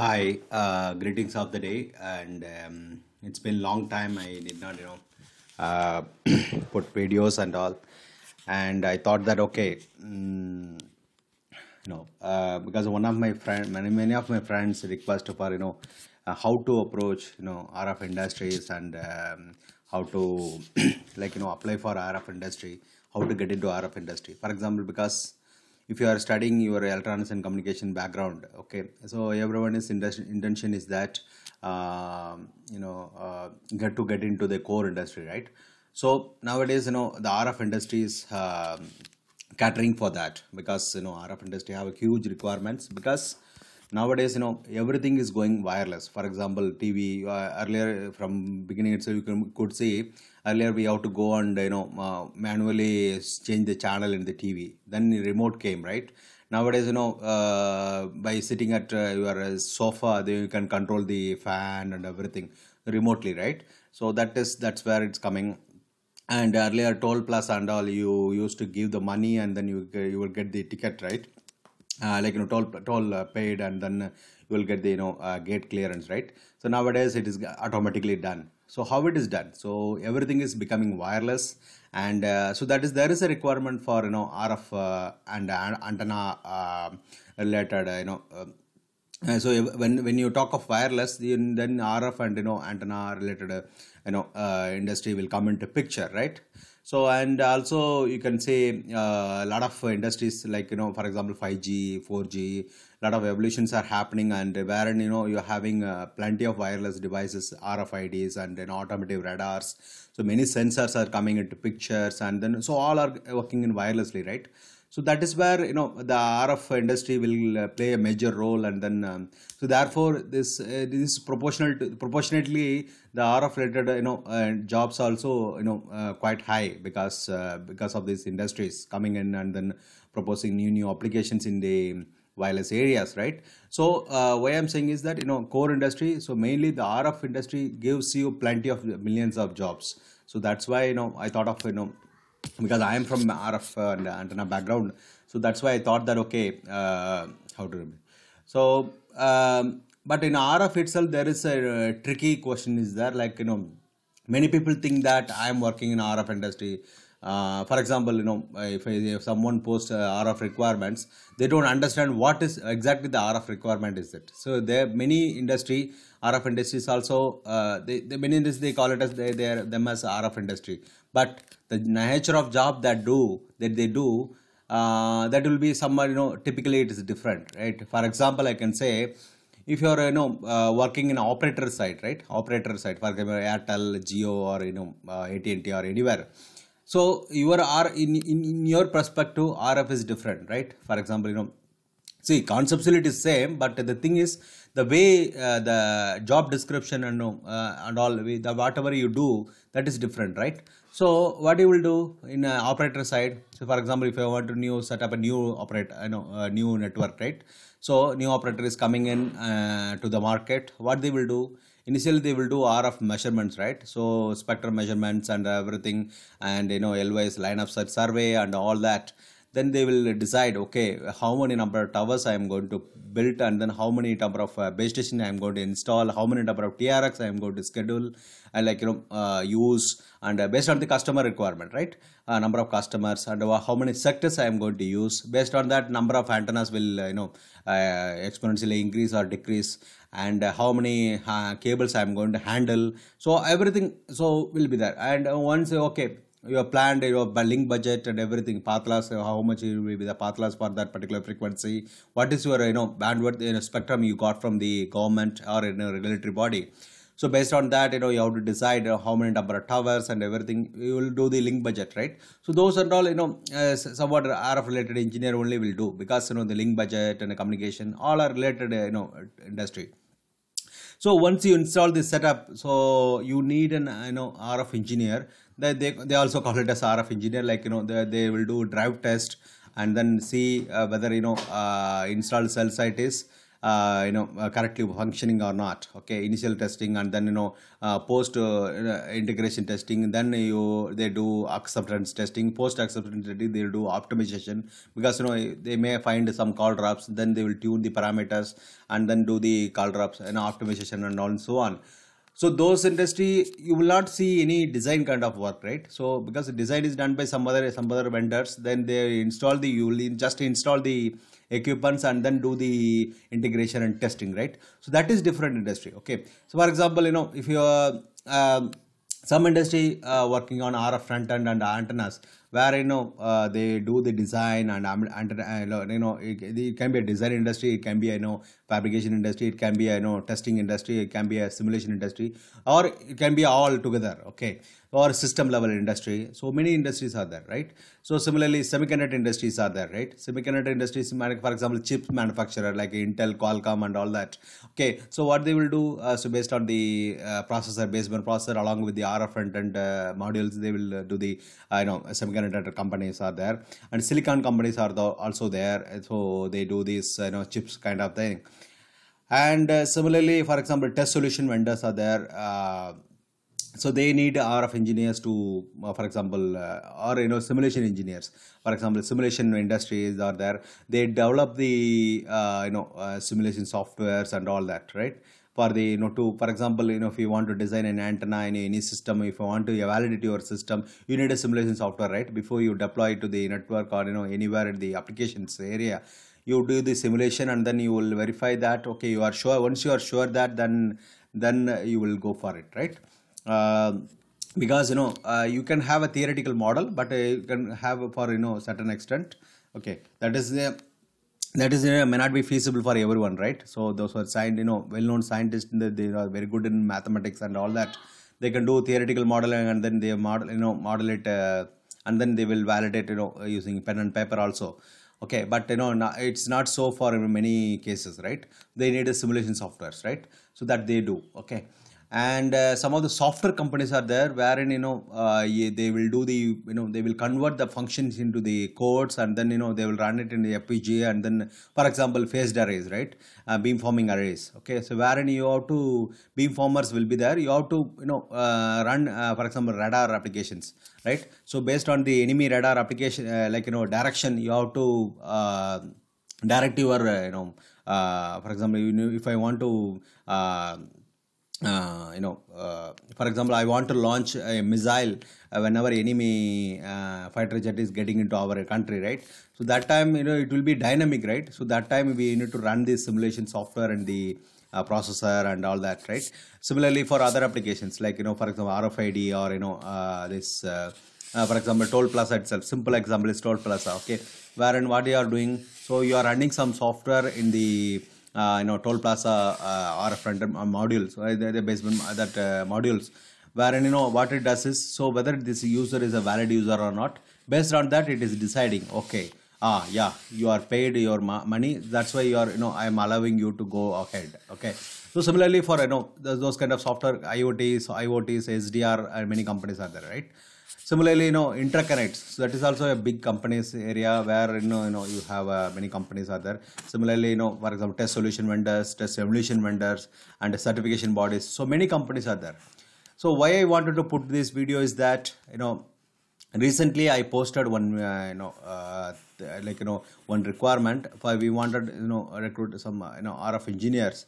Hi, uh, greetings of the day, and um, it's been long time. I did not, you know, uh, put videos and all, and I thought that okay, mm, you know, uh, because one of my friend, many many of my friends request for you know uh, how to approach you know RF industries and um, how to like you know apply for RF industry, how to get into RF industry. For example, because if you are studying your electronics and communication background okay so everyone's intention is that uh, you know uh, get to get into the core industry right so nowadays you know the rf industry is uh, catering for that because you know rf industry have a huge requirements because nowadays you know everything is going wireless for example tv uh, earlier from beginning itself you can, could see earlier we have to go and you know uh, manually change the channel in the tv then the remote came right nowadays you know uh, by sitting at uh, your sofa you can control the fan and everything remotely right so that is that's where it's coming and earlier toll plus and all you used to give the money and then you you will get the ticket right uh, like you know toll toll uh, paid and then you will get the you know uh, gate clearance right so nowadays it is automatically done so how it is done so everything is becoming wireless and uh, so that is there is a requirement for you know rf uh, and uh, antenna related you know um, so when when you talk of wireless then rf and you know antenna related you know industry will come into picture right so and also you can say a uh, lot of industries like you know for example 5g 4g a lot of evolutions are happening and wherein you know you're having uh, plenty of wireless devices rfids and then automotive radars so many sensors are coming into pictures and then so all are working in wirelessly right so that is where you know the rf industry will uh, play a major role and then um, so therefore this uh, this is proportional to, proportionately the rf related you know uh, jobs also you know uh, quite high because uh, because of these industries coming in and then proposing new new applications in the wireless areas right so uh, what i'm saying is that you know core industry so mainly the rf industry gives you plenty of millions of jobs so that's why you know i thought of you know because I am from RF uh, and antenna background. So that's why I thought that, okay, uh, how to. So, um, but in RF itself, there is a uh, tricky question is there. Like, you know, many people think that I am working in RF industry. Uh, for example, you know, if, if someone posts uh, RF requirements, they don't understand what is exactly the RF requirement is it. So there many industry RF industries also, uh, they, they, many industries they call it as they, they are them as RF industry. But the nature of job that do that they do, uh, that will be somewhere you know typically it is different, right? For example, I can say if you are you know uh, working in operator side, right? Operator side, for example, Airtel, Geo, or you know uh, AT&T or anywhere. So your R in, in in your perspective, RF is different, right? For example, you know see conceptually it is same but the thing is the way uh, the job description and uh, and all the whatever you do that is different right so what you will do in uh, operator side so for example if i want to new set up a new operator you know uh, new network right so new operator is coming in uh, to the market what they will do initially they will do RF measurements, right? So spectrum measurements and everything, and you know LYS line of sight survey and all that then they will decide okay how many number of towers i am going to build and then how many number of uh, base station i am going to install how many number of trx i am going to schedule and like you know uh, use and uh, based on the customer requirement right uh, number of customers and uh, how many sectors i am going to use based on that number of antennas will uh, you know uh, exponentially increase or decrease and how many cables i am going to handle so everything so will be there and once okay your planned your link budget and everything path loss how much will be the path loss for that particular frequency what is your you know bandwidth you know, spectrum you got from the government or you know, regulatory body so based on that you know you have to decide how many number of towers and everything you will do the link budget right so those and all you know uh, somewhat RF related engineer only will do because you know the link budget and communication all are related uh, you know industry so once you install this setup so you need an uh, you know RF engineer they, they, they also call it as RF engineer like you know they, they will do drive test and then see uh, whether you know uh, installed cell site is uh, you know uh, correctly functioning or not okay initial testing and then you know uh, post uh, integration testing then you they do acceptance testing post acceptance testing they'll do optimization because you know they may find some call drops then they will tune the parameters and then do the call drops and optimization and all and so on so those industry, you will not see any design kind of work, right? So because the design is done by some other some other vendors, then they install the you will just install the equipments and then do the integration and testing, right? So that is different industry. Okay. So for example, you know if you are um, uh, some industry uh, working on RF front end and antennas, where you know uh, they do the design and um, and you know it, it, can be a design industry it can be you know fabrication industry it can be you know testing industry it can be a simulation industry or it can be all together okay or system level industry so many industries are there right so similarly semiconductor industries are there right semiconductor industries for example chip manufacturer like intel qualcomm and all that okay so what they will do uh, so based on the uh, processor baseband processor along with the rf front end uh, modules they will uh, do the i uh, know semiconductor companies are there and silicon companies are also there so they do this you know chips kind of thing and uh, similarly, for example, test solution vendors are there. Uh, so they need RF engineers to, uh, for example, uh, or you know, simulation engineers. For example, simulation industries are there. They develop the uh, you know uh, simulation softwares and all that, right? For the you know to, for example, you know if you want to design an antenna in any system, if you want to validate your system, you need a simulation software, right? Before you deploy it to the network or you know anywhere in the applications area you do the simulation and then you will verify that okay you are sure once you are sure that then then uh, you will go for it right uh, because you know uh, you can have a theoretical model but uh, you can have for you know certain extent okay that is the uh, that is uh, may not be feasible for everyone right so those who are signed you know well-known scientists they, they are very good in mathematics and all that they can do theoretical modeling and then they model you know model it uh, and then they will validate you know using pen and paper also okay but you know it's not so for many cases right they need a simulation softwares right so that they do okay and uh, some of the software companies are there wherein you know uh, they will do the you know they will convert the functions into the codes and then you know they will run it in the FPGA and then for example phased arrays right uh, beamforming arrays okay so wherein you have to beamformers will be there you have to you know uh, run uh, for example radar applications right so based on the enemy radar application uh, like you know direction you have to direct your you know for example you know, if I want to uh, you know, uh, for example, I want to launch a missile uh, whenever enemy uh, fighter jet is getting into our country, right? So that time, you know, it will be dynamic, right? So that time we need to run the simulation software and the uh, processor and all that, right? Similarly, for other applications like you know, for example, RFID or you know, this. for example, Toll Plaza itself. Simple example is Toll Plaza. Okay, wherein what you are doing, so you are running some software in the you uh, know toll plaza or uh, front modules right? the, the basement uh, that modules wherein you know what it does is so whether this user is a valid user or not based on that it is deciding okay ah yeah you are paid your money that's why you are you know i am allowing you to go ahead okay so similarly for you know those, kind of software iots iots sdr many companies are there right Similarly, you know, interconnects. So that is also a big companies area where you know you know you have uh, many companies are there. Similarly, you know, for example, test solution vendors, test simulation vendors, and certification bodies. So many companies are there. So why I wanted to put this video is that you know recently i posted one uh, you know uh, like you know one requirement for we wanted you know recruit some uh, you know rf engineers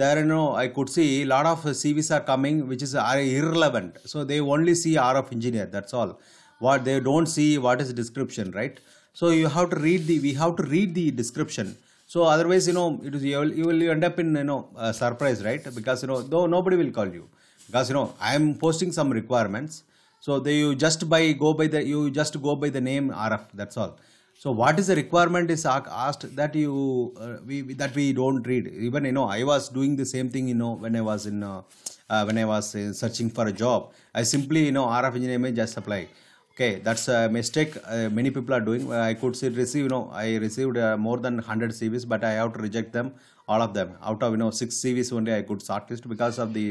there you know i could see a lot of cvs are coming which is are irrelevant so they only see rf engineer that's all what they don't see what is description right so you have to read the we have to read the description so otherwise you know it is you will, you will end up in you know uh, surprise right because you know though nobody will call you because you know i am posting some requirements so they you just by go by the you just go by the name rf that's all so what is the requirement is asked that you uh, we that we don't read. Even you know I was doing the same thing you know when I was in uh, uh, when I was uh, searching for a job. I simply you know RF engineering just apply. Okay, that's a mistake uh, many people are doing. I could say receive you know I received uh, more than hundred CVs, but I have to reject them all of them. Out of you know six CVs only I could shortlist because of the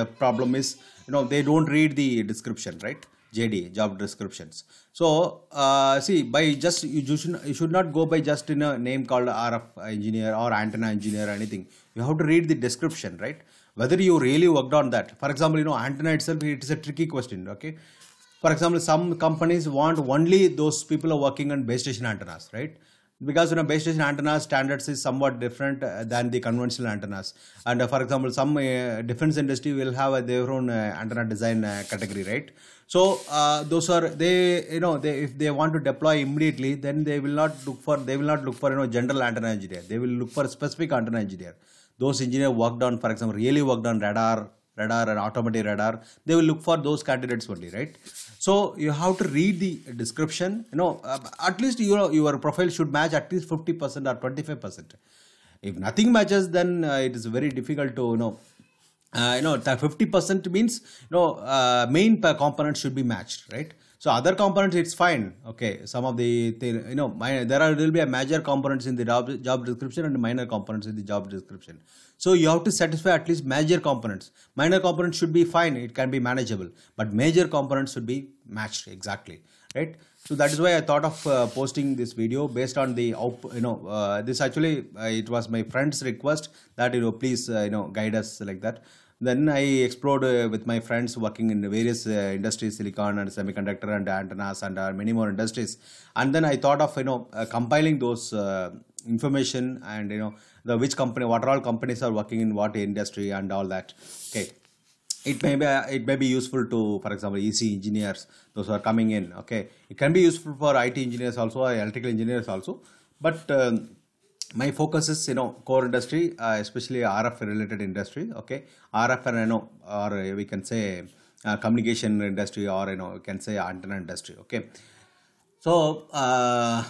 the problem is you know they don't read the description right JD job descriptions. So uh, see by just you should, you should not go by just in a name called RF engineer or antenna engineer or anything. You have to read the description, right? Whether you really worked on that. For example, you know antenna itself it is a tricky question. Okay, for example, some companies want only those people are working on base station antennas, right? because you know base station antenna standards is somewhat different uh, than the conventional antennas and uh, for example some uh, defense industry will have uh, their own uh, antenna design uh, category right so those are they you know they if they want to deploy immediately then they will not look for they will not look for you know general antenna engineer they will look for specific antenna engineer those engineer worked on for example really worked on radar radar and automatic radar they will look for those candidates only right so you have to read the description you know uh, at least your your profile should match at least 50% or 25% if nothing matches then uh, it is very difficult to you know uh, you know 50% means you know uh, main component should be matched right so other components, it's fine. Okay, some of the thing, you know minor, there are there will be a major components in the job job description and minor components in the job description. So you have to satisfy at least major components. Minor components should be fine; it can be manageable, but major components should be matched exactly, right? So that is why I thought of uh, posting this video based on the you know uh, this actually uh, it was my friend's request that you know please uh, you know guide us like that. Then I explored uh, with my friends working in various uh, industries, silicon and semiconductor and antennas and uh, many more industries. And then I thought of you know uh, compiling those uh, information and you know the which company, what all companies are working in what industry and all that. Okay, it may be uh, it may be useful to, for example, EC engineers those are coming in. Okay, it can be useful for IT engineers also, electrical engineers also, but. Um, my focus is you know core industry uh, especially rf related industry okay rf and you know or uh, we can say uh, communication industry or you know we can say antenna industry okay so uh,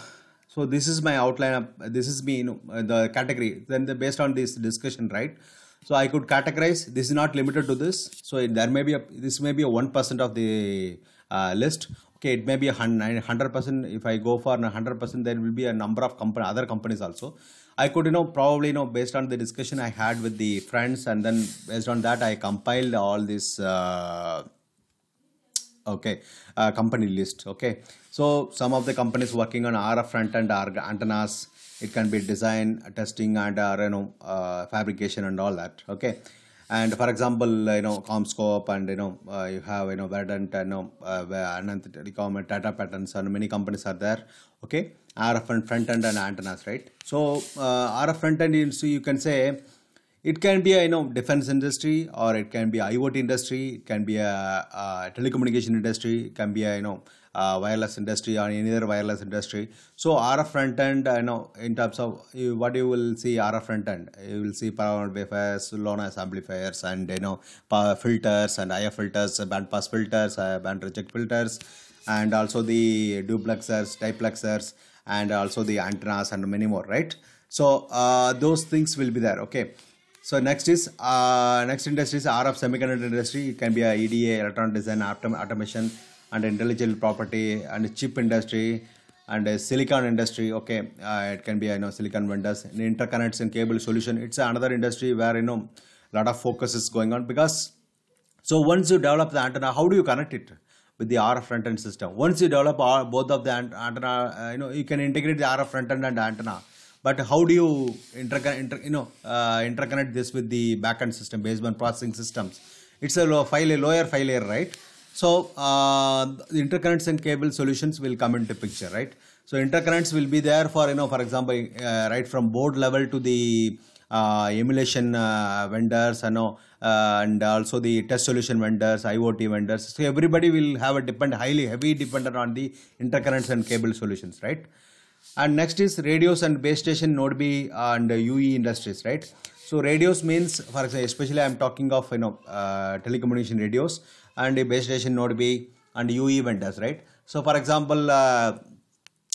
so this is my outline of, this is me you know, uh, the category then the, based on this discussion right so i could categorize this is not limited to this so there may be a this may be a 1% of the uh, list okay, it may be 100%. If I go for 100%, there will be a number of company, other companies also. I could, you know, probably, you know, based on the discussion I had with the friends and then based on that, I compiled all this, uh, okay, uh, company list, okay. So some of the companies working on RF front-end antennas, it can be design, testing and, uh, you know, uh, fabrication and all that, okay. And for example, you know, ComScope and you know, uh, you have you know, Verdant, you know, uh, Ananth Telecom, Tata Patterns, and many companies are there. Okay, RF and front end and antennas, right? So uh, RF front end, so you can say it can be a you know defense industry or it can be IoT industry, it can be a, a uh, telecommunication industry, it can be a you know uh, wireless industry or any other wireless industry. So RF front end, you know, in terms of you, what you will see RF front end, you will see power amplifiers, noise amplifiers, and you know, power filters and IF filters, bandpass filters, uh, band reject filters, and also the duplexers, diplexers, and also the antennas and many more, right? So uh, those things will be there. Okay. So next is uh, next industry is RF semiconductor industry. It can be a EDA, electron design, autom automation, and intelligent property and chip industry and silicon industry okay uh, it can be you know silicon vendors and interconnects and cable solution it's another industry where you know a lot of focus is going on because so once you develop the antenna how do you connect it with the RF front end system once you develop all, both of the antenna uh, you know you can integrate the RF front end and antenna but how do you interconnect inter, you know uh, interconnect this with the backend system baseband processing systems it's a low, file a lower file layer right so uh, the intercurrents and cable solutions will come into picture, right? So intercurrents will be there for, you know, for example, uh, right from board level to the uh, emulation uh, vendors you know, uh, and also the test solution vendors, IoT vendors. So everybody will have a depend, highly heavy dependent on the intercurrents and cable solutions, right? And next is radios and base station node B uh, and UE industries, right? So radios means, for example, especially I'm talking of, you know, telecommunication radios and a base station node B and UE vendors, right? So for example, uh,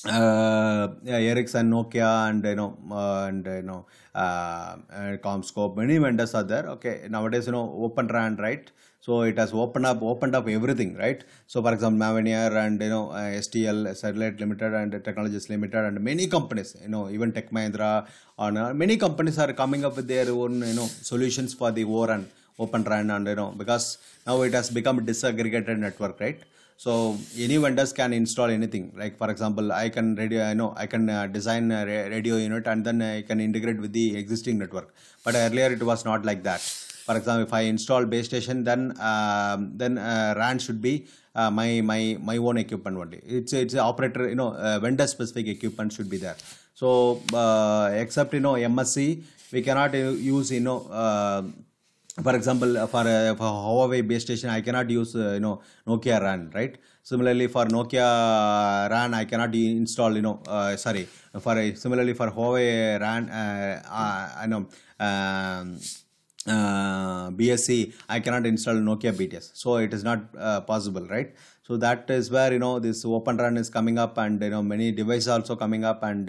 uh, Ericsson, Nokia, and you know, uh, and you know, uh, Comscope, many vendors are there. Okay, nowadays you know, Open RAN, right? So it has opened up, opened up everything, right? So for example, Mavenir and you know, uh, STL, Satellite Limited, and Technologies Limited, and many companies, you know, even Tech Mahindra, and uh, many companies are coming up with their own, you know, solutions for the war and. Open RAN and you know because now it has become a disaggregated network, right? So any vendors can install anything. Like for example, I can radio, I know I can uh, design a radio unit and then I can integrate with the existing network. But earlier it was not like that. For example, if I install base station, then uh, then uh, RAN should be uh, my my my own equipment only. It's it's operator you know uh, vendor specific equipment should be there. So uh, except you know MSC, we cannot uh, use you know uh, for example for, uh, for huawei base station i cannot use uh, you know nokia ran right similarly for nokia ran i cannot install you know uh, sorry for similarly for huawei ran uh, uh, i know um, uh, bsc i cannot install nokia bts so it is not possible right so that is where you know this open run is coming up and you know many devices also coming up and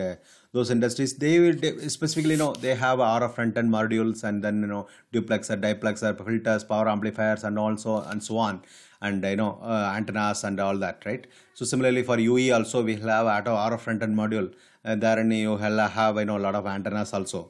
those industries they will specifically you know they have of front end modules and then you know duplexer diplexer filters power amplifiers and also and so on and you know uh, antennas and all that right so similarly for UE also we have at our front end module and uh, there you have you know a lot of antennas also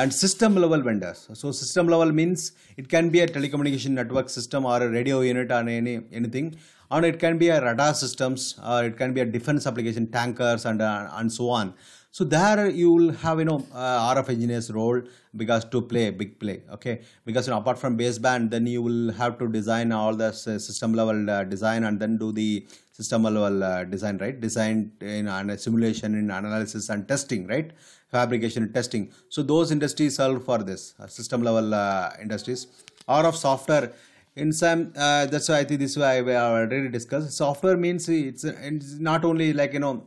and system level vendors so system level means it can be a telecommunication network system or a radio unit or any anything and it can be a radar systems or it can be a defense application tankers and uh, and so on so there you will have you know uh, RF engineer's role because to play big play okay because you know, apart from baseband then you will have to design all the system level uh, design and then do the system level uh, design right design in uh, simulation in analysis and testing right fabrication and testing so those industries serve for this uh, system level uh, industries or of software in some uh, that's why I think this why I already discussed software means it's, it's not only like you know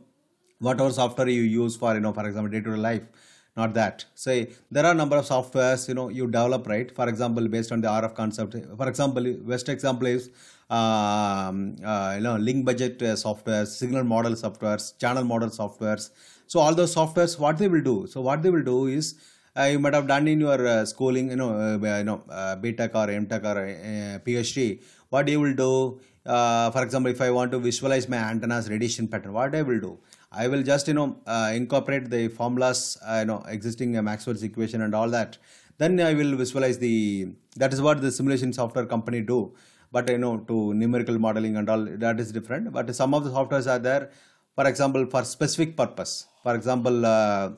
whatever software you use for you know for example day-to-day life not that say there are number of softwares you know you develop right for example based on the rf concept for example best example is um, uh, you know link budget uh, softwares signal model softwares channel model softwares so all those softwares what they will do so what they will do is uh, you might have done in your uh, schooling you know uh, you know uh, btech or mtech or uh, phd what you will do uh, for example, if I want to visualize my antenna's radiation pattern, what I will do? I will just, you know, uh, incorporate the formulas, uh, you know, existing Maxwell's equation and all that. Then I will visualize the, that is what the simulation software company do. But, you know, to numerical modeling and all, that is different. But some of the softwares are there, for example, for specific purpose. For example, uh,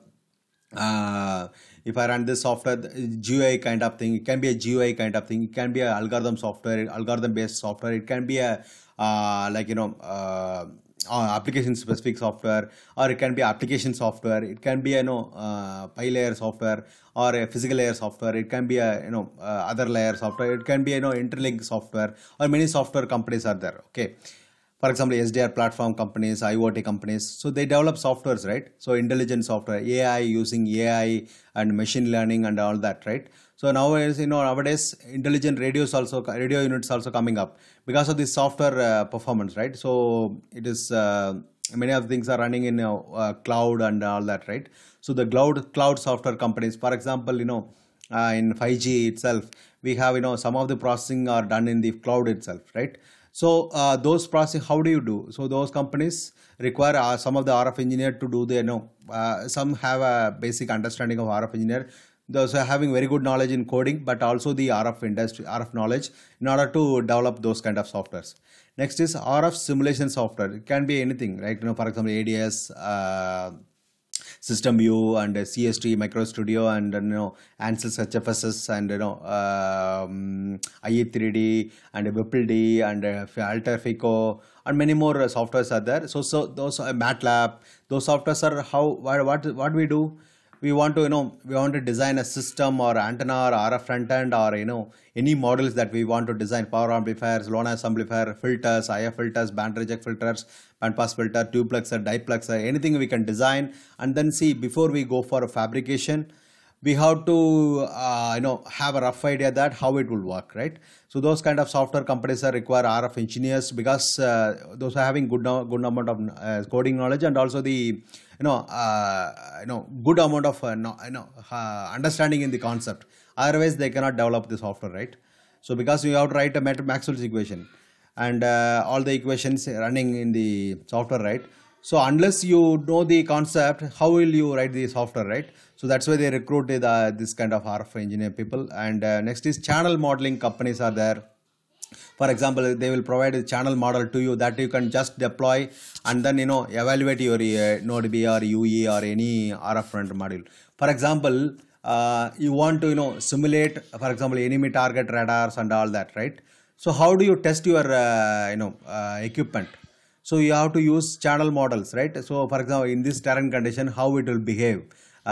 uh, if I run this software, GUI kind of thing, it can be a GUI kind of thing, it can be an algorithm software, algorithm based software, it can be a uh, like you know uh, uh, application specific software, or it can be application software, it can be you know uh, pi layer software or a physical layer software, it can be a you know uh, other layer software, it can be you know interlink software, or many software companies are there. Okay for example, SDR platform companies, IoT companies, so they develop softwares, right? So intelligent software, AI using AI and machine learning and all that, right? So nowadays, you know, nowadays intelligent radios also radio units also coming up because of the software uh, performance, right? So it is uh, many of things are running in uh, uh, cloud and all that, right? So the cloud cloud software companies, for example, you know, uh, in 5G itself, we have you know some of the processing are done in the cloud itself, right? So uh, those process, how do you do? So those companies require uh, some of the RF engineer to do They know, uh, some have a basic understanding of RF engineer. Those are having very good knowledge in coding, but also the RF industry, RF knowledge in order to develop those kind of softwares. Next is RF simulation software. It can be anything, right? You know, for example, ADS, uh, system view and CST, Micro Studio, and you know Ansys HFSS, and you know um, IE3D, and Whippled, and uh, Altafico, and many more softwares are there. So so those uh, MATLAB, those softwares are how what what, what we do we want to you know we want to design a system or antenna or RF front end or you know any models that we want to design power amplifiers, noise amplifier, filters, IF filters, band reject filters, band pass filter, duplexer, diplexer, anything we can design and then see before we go for a fabrication we have to uh, you know have a rough idea that how it will work right so those kind of software companies are require rf engineers because uh, those are having good no uh, good amount of uh, coding knowledge and also the you know uh, you know good amount of uh, no, you know understanding in the concept otherwise they cannot develop the software right so because you have to write a maxwell's equation and all the equations running in the software right so unless you know the concept how will you write the software right so that's why they recruited uh, this kind of RF engineer people. And uh, next is channel modeling companies are there. For example, they will provide a channel model to you that you can just deploy and then you know evaluate your uh, Node B or UE or any RF front module. For example, uh, you want to you know simulate, for example, enemy target radars and all that, right? So how do you test your uh, you know uh, equipment? So you have to use channel models, right? So for example, in this terrain condition, how it will behave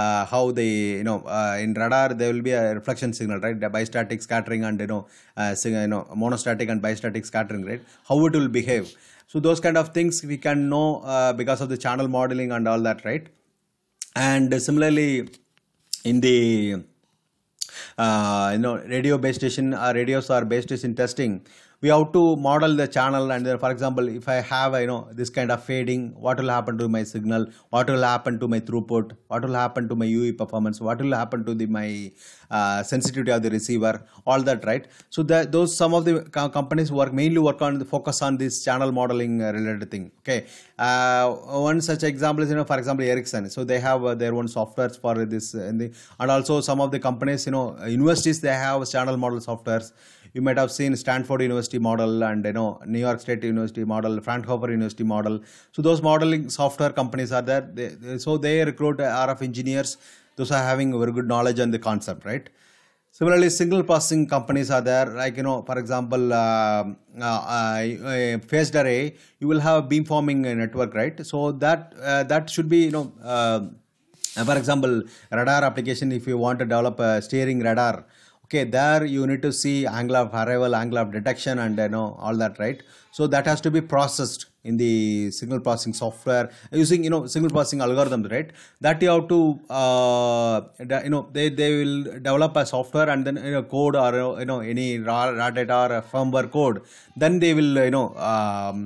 uh, how they you know uh, in radar there will be a reflection signal right the bistatic scattering and you know uh, you know monostatic and bistatic scattering right how it will behave so those kind of things we can know uh, because of the channel modeling and all that right and similarly in the uh, you know radio base station uh, radios are based station testing we have to model the channel and there, uh, for example, if I have, you know, this kind of fading, what will happen to my signal? What will happen to my throughput? What will happen to my UE performance? What will happen to the my uh, sensitivity of the receiver? All that, right? So the, those some of the companies work mainly work on the focus on this channel modeling uh, related thing. Okay, uh, one such example is you know, for example, Ericsson. So they have uh, their own softwares for this, and, uh, the, and also some of the companies, you know, universities they have channel model softwares you might have seen Stanford University model and you know New York State University model, Fraunhofer University model. So those modeling software companies are there. They, they, so they recruit RF engineers. Those are having very good knowledge on the concept, right? Similarly, single passing companies are there. Like you know, for example, uh, uh, uh, phased array, you will have beamforming network, right? So that uh, that should be you know. Uh, for example, radar application, if you want to develop a steering radar, okay there you need to see angle of arrival angle of detection and you know all that right so that has to be processed in the signal processing software using you know signal processing algorithms right that you have to uh, you know they they will develop a software and then you know code or you know any raw, raw data or firmware code then they will you know um,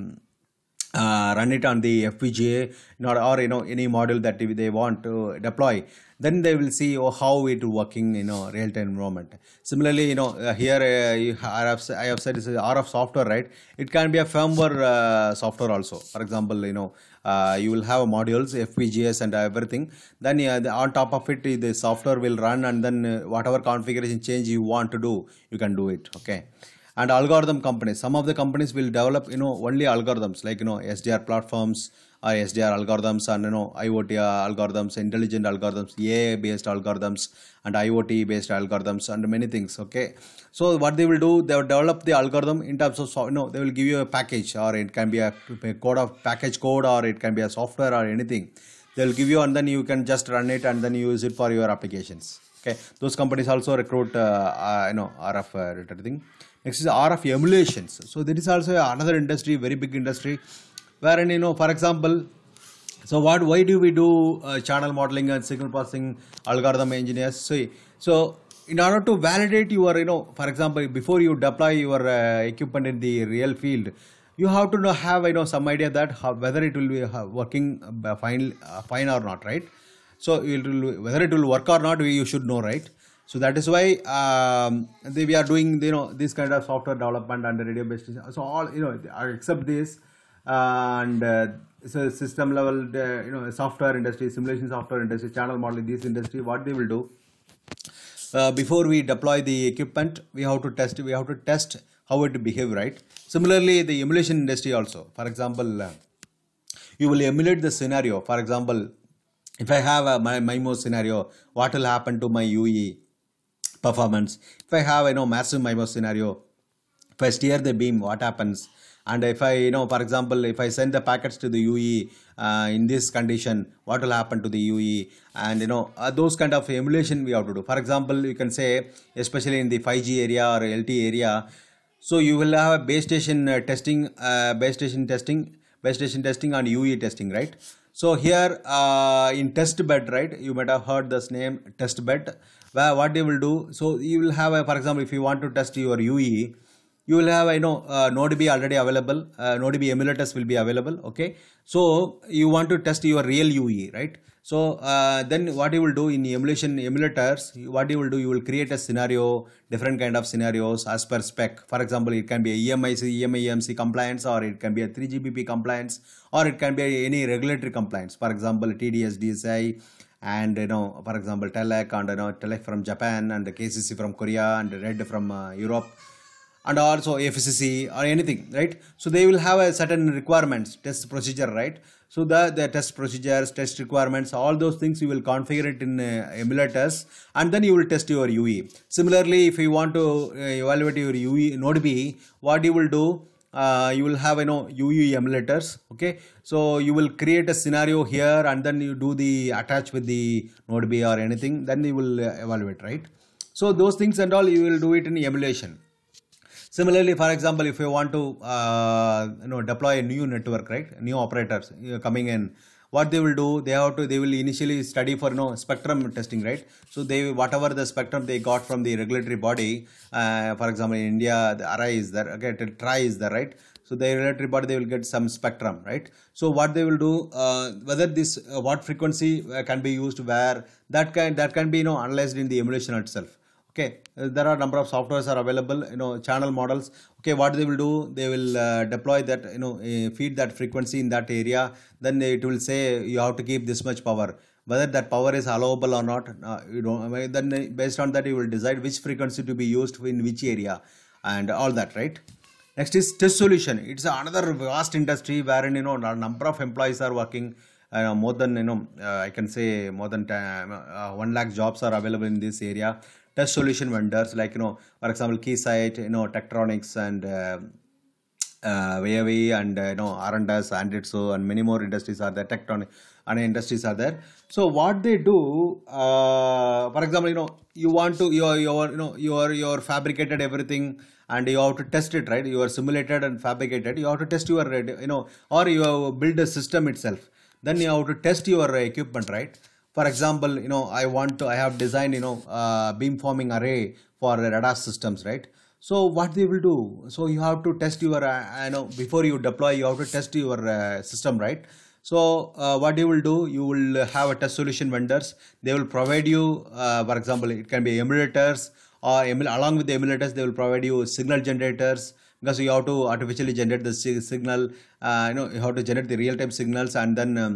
uh, run it on the FPGA or, or you know any model that they want to deploy then they will see oh, how it working you know real time environment similarly you know uh, here uh, have, i have said this it's rf software right it can be a firmware uh, software also for example you know uh, you will have modules fpgs and everything then uh, the, on top of it the software will run and then uh, whatever configuration change you want to do you can do it okay and algorithm companies some of the companies will develop you know only algorithms like you know sdr platforms uh, SDR algorithms and you know IoT algorithms, intelligent algorithms, AI based algorithms and IoT based algorithms and many things. Okay, so what they will do, they will develop the algorithm in terms of you know they will give you a package or it can be a, a code of package code or it can be a software or anything. They will give you and then you can just run it and then use it for your applications. Okay, those companies also recruit uh, uh, you know RF uh, thing. Next is RF emulations. So there is also another industry, very big industry wherein, you know, for example, so what, why do we do uh, channel modeling and signal processing algorithm engineers? See, so in order to validate your, you know, for example, before you deploy your uh, equipment in the real field, you have to know, have, you know, some idea that how, whether it will be uh, working uh, fine, uh, fine or not, right? So it will, whether it will work or not, you should know, right? So that is why um, they, we are doing, you know, this kind of software development and radio based. So all, you know, except this, and uh, so system level uh, you know software industry simulation software industry channel modeling this industry what they will do uh, before we deploy the equipment we have to test we have to test how it behave right similarly the emulation industry also for example uh, you will emulate the scenario for example if i have a my MIMO scenario what will happen to my ue performance if i have you know massive MIMO scenario First, year the beam, what happens? And if I, you know, for example, if I send the packets to the UE uh, in this condition, what will happen to the UE? And, you know, uh, those kind of emulation we have to do. For example, you can say, especially in the 5G area or LT area, so you will have a base station uh, testing, uh, base station testing, base station testing and UE testing, right? So here uh, in test bed, right, you might have heard this name test bed, where what they will do, so you will have, a, for example, if you want to test your UE, you will have i know uh, nodeb already available uh, nodeb emulators will be available okay so you want to test your real ue right so uh, then what you will do in emulation emulators what you will do you will create a scenario different kind of scenarios as per spec for example it can be a emic emi emc compliance or it can be a 3gpp compliance or it can be any regulatory compliance for example tds dsi and you know for example telec and you know telec from japan and the kcc from korea and red from uh, europe and also FCC or anything, right? So they will have a certain requirements, test procedure, right? So the, the test procedures, test requirements, all those things you will configure it in uh, emulators and then you will test your UE. Similarly, if you want to uh, evaluate your UE node B, what you will do, uh, you will have you know UE emulators okay so you will create a scenario here and then you do the attach with the node B or anything then you will uh, evaluate right so those things and all you will do it in emulation Similarly, for example, if you want to uh, you know deploy a new network, right? New operators coming in, what they will do they have to they will initially study for you know spectrum testing right so they whatever the spectrum they got from the regulatory body uh, for example in india the array is there okay the try is there right so the regulatory body they will get some spectrum right so what they will do uh, whether this uh, what frequency uh, can be used where that can that can be you know analyzed in the emulation itself okay there are a number of softwares are available you know channel models okay what they will do they will uh, deploy that you know uh, feed that frequency in that area then it will say you have to keep this much power whether that power is allowable or not uh, you know then eh, based on that you will decide which frequency to be used in which area and all that right next is test solution it's another vast industry wherein you know a number of employees are working uh, more than you know uh, i can say more than uh, 1 lakh jobs are available in this area test solution vendors like you know for example keysight you know Tectronics and um, uh, uh, VAV and uh, you know and Andritso and many more industries are there, Tectron and industries are there. So what they do, uh, for example, you know, you want to your your you know your your fabricated everything and you have to test it, right? You are simulated and fabricated. You have to test your you know or you build a system itself. Then you have to test your equipment, right? for example you know i want to i have designed you know uh, beamforming array for radar systems right so what they will do so you have to test your uh, i know before you deploy you have to test your uh, system right so uh, what you will do you will have a test solution vendors they will provide you uh, for example it can be emulators or emul along with the emulators they will provide you signal generators because you have to artificially generate the signal you know you have to generate the real-time signals and then um,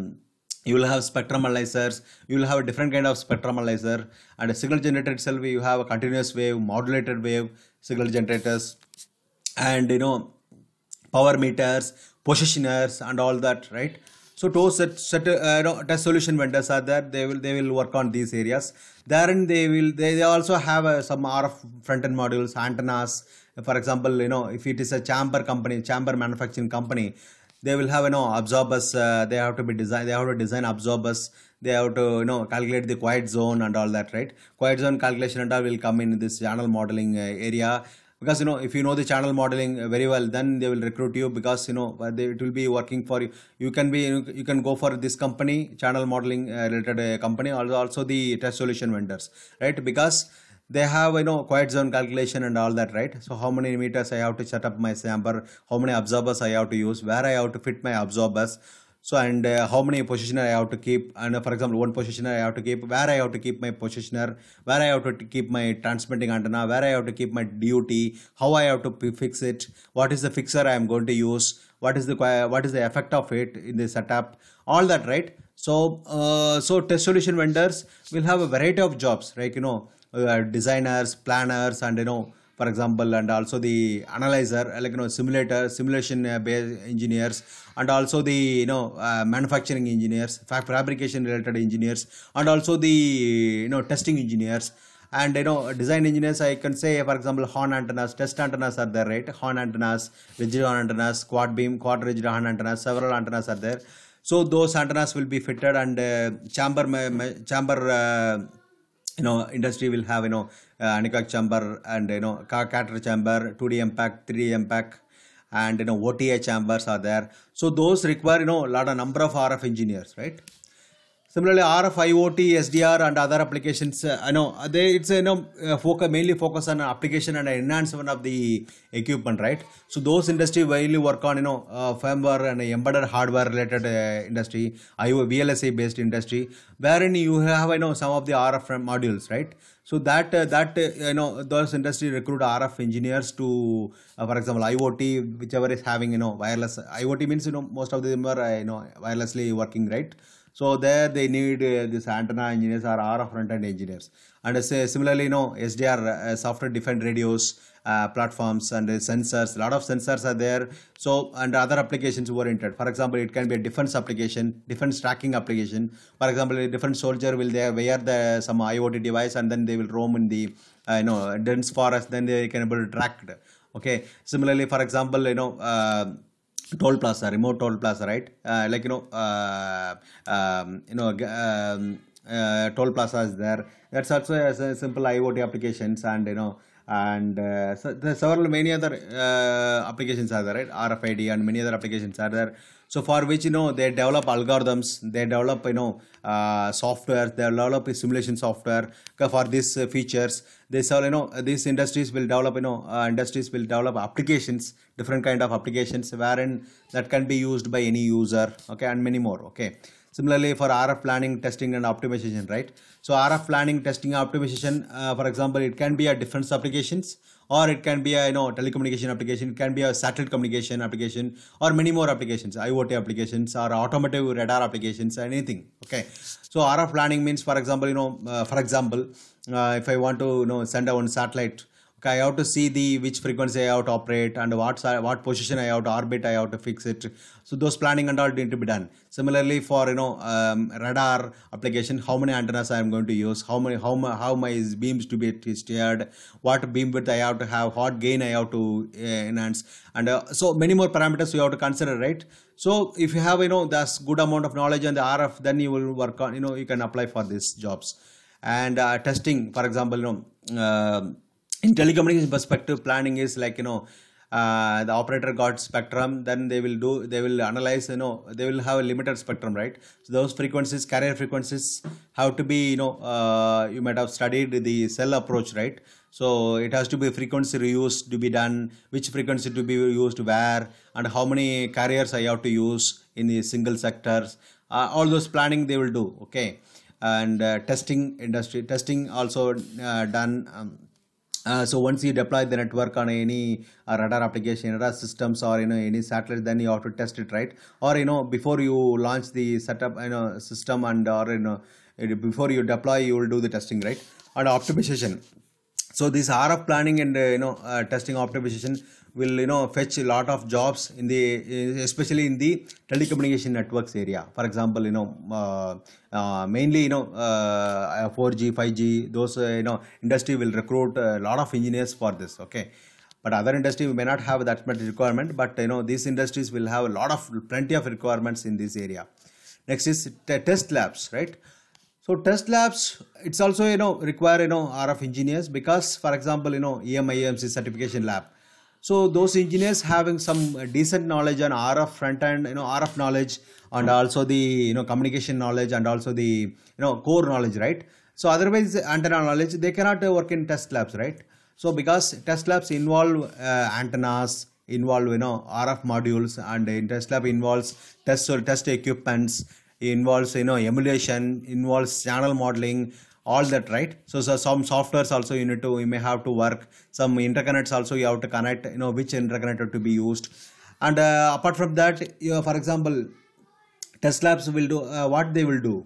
you will have spectrum analyzers you will have a different kind of spectrum analyzer and a signal generator itself you have a continuous wave modulated wave signal generators and you know power meters positioners and all that right so those set, set uh, you know, test solution vendors are there they will they will work on these areas therein they will they, they also have uh, some rf front end modules antennas for example you know if it is a chamber company chamber manufacturing company they will have you know absorbers uh, they have to be design they have to design absorbers they have to you know calculate the quiet zone and all that right quiet zone calculation and all will come in this channel modeling uh, area because you know if you know the channel modeling uh, very well then they will recruit you because you know uh, they, it will be working for you you can be you can go for this company channel modeling related company also also the test solution vendors right because they have you know quiet zone calculation and all that right so how many meters i have to set up my chamber how many absorbers i have to use where i have to fit my absorbers so and uh, how many positioner i have to keep and uh, for example one positioner i have to keep where i have to keep my positioner where i have to keep my transmitting antenna where i have to keep my dut how i have to fix it what is the fixer i am going to use what is the what is the effect of it in the setup all that right so uh, so test solution vendors will have a variety of jobs like right? you know uh, designers planners and you know for example and also the analyzer like you know simulator simulation uh, based engineers and also the you know uh, manufacturing engineers fabrication related engineers and also the you know testing engineers and you know design engineers i can say for example horn antennas test antennas are there right horn antennas rigid horn antennas quad beam quad rigid horn antennas several antennas are there so those antennas will be fitted and uh, chamber chamber uh, you know industry will have you know uh, anechoic chamber and you know car catheter chamber 2d impact 3d impact and you know OTA chambers are there. So those require you know a lot of number of RF engineers, right? Similarly, RF, IoT, SDR, and other applications, uh, uh, uh you know, they, uh, it's, you know, focus, mainly focus on application and enhancement of the equipment, right? So those industry mainly work on, you know, uh, firmware and embedded hardware related uh, industry, IO, VLSI based industry, wherein you have, you know, some of the RF modules, right? So that, uh, that you know, those industry recruit RF engineers to, for example, IoT, whichever is having, you know, wireless, IoT means, you know, most of them are, you know, wirelessly working, right? So there they need uh, this antenna engineers or RF front-end engineers. And uh, similarly, you know, SDR, uh, software-defined radios, uh, platforms and uh, sensors, a lot of sensors are there. So, and other applications oriented. For example, it can be a defense application, defense tracking application. For example, a different soldier will wear the, some IoT device and then they will roam in the, uh, you know, dense forest, then they can be tracked. Okay. Similarly, for example, you know, toll plaza remote toll plaza right uh, like you know uh, um, you know um, uh, toll plaza is there that's also a simple iot applications and you know and uh, so several many other uh, applications are there right rfid and many other applications are there so for which, you know, they develop algorithms, they develop, you know, uh, software, they develop simulation software uh, for these uh, features. They sell, you know, these industries will develop, you know, uh, industries will develop applications, different kind of applications wherein that can be used by any user, okay, and many more, okay similarly for rf planning testing and optimization right so rf planning testing optimization uh, for example it can be a different applications or it can be a you know telecommunication application it can be a satellite communication application or many more applications iot applications or automotive radar applications anything okay so rf planning means for example you know uh, for example uh, if i want to you know send out one satellite I have to see the which frequency I have to operate and what what position I have to orbit I have to fix it. So those planning and all need to be done. Similarly, for you know um, radar application, how many antennas I am going to use, how many how my, how my beams to be steered, what beam width I have to have, what gain I have to uh, enhance, and uh, so many more parameters we have to consider, right? So if you have you know that's good amount of knowledge on the RF, then you will work on you know you can apply for these jobs and uh, testing, for example, you know um, in telecommunication perspective planning is like you know uh, the operator got spectrum then they will do they will analyze you know they will have a limited spectrum right so those frequencies carrier frequencies have to be you know uh, you might have studied the cell approach right so it has to be frequency reuse to be done which frequency to be used where and how many carriers i have to use in the single sectors uh, all those planning they will do okay and uh, testing industry testing also uh, done um, uh, so once you deploy the network on any uh, radar application, radar systems, or you know any satellite, then you have to test it, right? Or you know before you launch the setup, you know system and or you know before you deploy, you will do the testing, right? And optimization so this of planning and uh, you know uh, testing optimization will you know fetch a lot of jobs in the uh, especially in the telecommunication networks area for example you know uh, uh, mainly you know uh, 4g 5g those you know industry will recruit a lot of engineers for this okay but other industry may not have that much requirement but you know these industries will have a lot of plenty of requirements in this area next is test labs right so test labs, it's also, you know, require, you know, RF engineers because, for example, you know, EMIMC certification lab. So those engineers having some decent knowledge on RF front end, you know, RF knowledge and also the, you know, communication knowledge and also the, you know, core knowledge, right? So otherwise antenna knowledge, they cannot work in test labs, right? So because test labs involve uh, antennas, involve, you know, RF modules and test lab involves test, test equipments, involves you know emulation involves channel modeling all that right so, so, some softwares also you need to you may have to work some interconnects also you have to connect you know which interconnector to be used and uh, apart from that you know, for example test labs will do uh, what they will do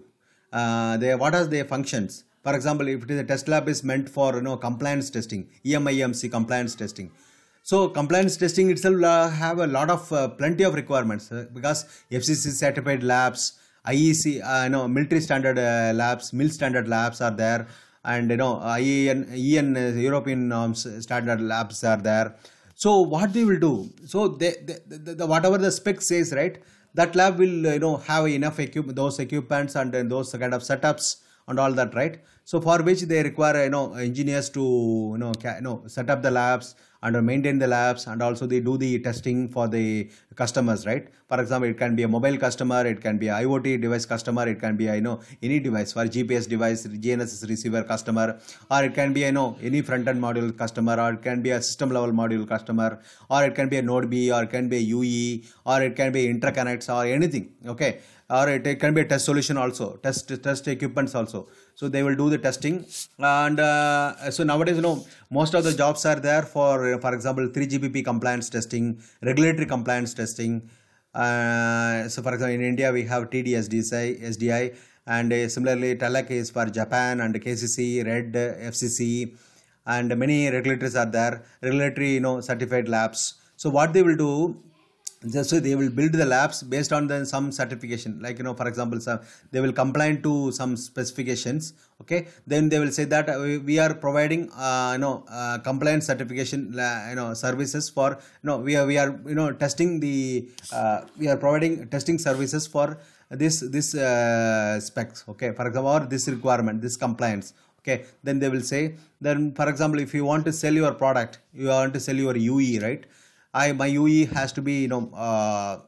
uh, they what are their functions for example if it is a test lab is meant for you know compliance testing emimc compliance testing so compliance testing itself uh, have a lot of uh, plenty of requirements uh, because FCC certified labs, IEC, uh, know, military standard uh, labs, mil standard labs are there, and you know, IEN, uh, EN, uh, European um, standard labs are there. So what they will do? So they, they, the, the, whatever the spec says, right? That lab will uh, you know have enough equipment, those equipments and those kind of setups and all that right so for which they require you know engineers to you know, you know set up the labs and maintain the labs and also they do the testing for the customers right for example it can be a mobile customer it can be a iot device customer it can be I you know any device for gps device gnss receiver customer or it can be I you know any front end module customer or it can be a system level module customer or it can be a node b or it can be a ue or it can be interconnects or anything okay or it, can be a test solution also test test equipments also so they will do the testing and uh, so nowadays you know most of the jobs are there for for example 3gpp compliance testing regulatory compliance testing uh, so for example in india we have tds sdi and uh, similarly TELAC is for japan and kcc red fcc and many regulators are there regulatory you know certified labs so what they will do just so they will build the labs based on the, some certification like you know for example some, they will comply to some specifications okay then they will say that uh, we are providing uh, you know uh, compliance certification uh, you know services for you know we are we are you know testing the uh, we are providing testing services for this this uh, specs okay for example or this requirement this compliance okay then they will say then for example if you want to sell your product you want to sell your ue right I my UE has to be you know uh,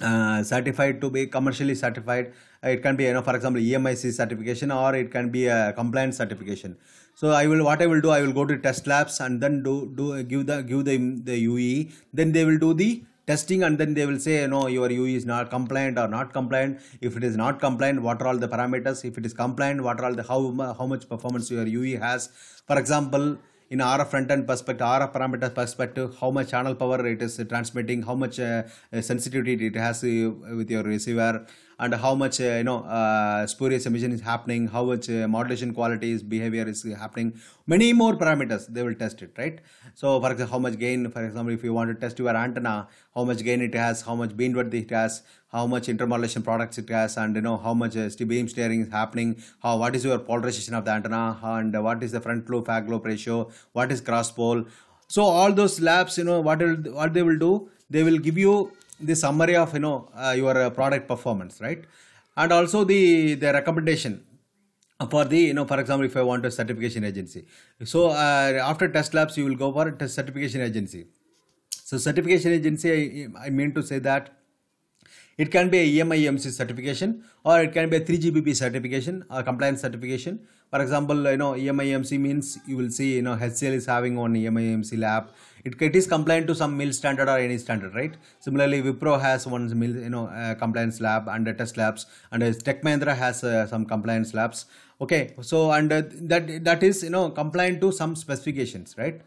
uh, certified to be commercially certified. It can be you know for example EMIC certification or it can be a compliance certification. So I will what I will do I will go to test labs and then do do give the give them the UE. Then they will do the testing and then they will say no your UE is not compliant or not compliant if it is not compliant what are all the parameters if it is compliant what are all the how how much performance your UE has for example in our front end perspective, our parameter perspective, how much channel power it is transmitting, how much uh, sensitivity it has with your receiver and how much uh, you know uh, spurious emission is happening how much uh, modulation quality is behavior is happening many more parameters they will test it right so for example how much gain for example if you want to test your antenna how much gain it has how much beam width it has how much intermodulation products it has and you know how much uh, beam steering is happening how what is your polarization of the antenna and uh, what is the front loop back loop ratio what is cross pole so all those labs you know what will what they will do they will give you the summary of you know uh, your uh, product performance right and also the the recommendation for the you know for example if i want a certification agency so uh, after test labs you will go for a certification agency so certification agency i, I mean to say that it can be a EMIMC certification or it can be a 3GPP certification or compliance certification. For example, you know, EMIMC means you will see, you know, HCL is having on EMIMC lab it, it is compliant to some mill standard or any standard right similarly wipro has one mill you know uh, compliance lab and uh, test labs and uh, tech mahindra has uh, some compliance labs okay so and uh, that that is you know compliant to some specifications right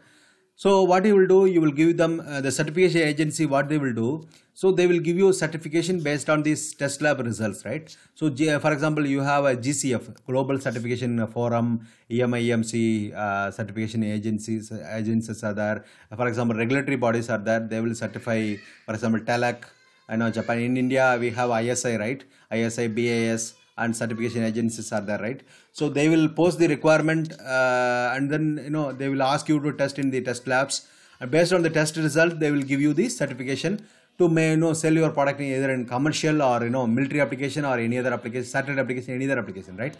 so what you will do, you will give them uh, the certification agency what they will do. So they will give you certification based on these test lab results, right? So uh, for example, you have a GCF, Global Certification Forum, EMIMC uh, certification agencies, agencies are there. For example, regulatory bodies are there. They will certify, for example, TALAC. I know Japan, in India, we have ISI, right? ISI, BAS, and certification agencies are there right so they will post the requirement uh, and then you know they will ask you to test in the test labs and based on the test result they will give you the certification to may you know sell your product in either in commercial or you know military application or any other application satellite application any other application right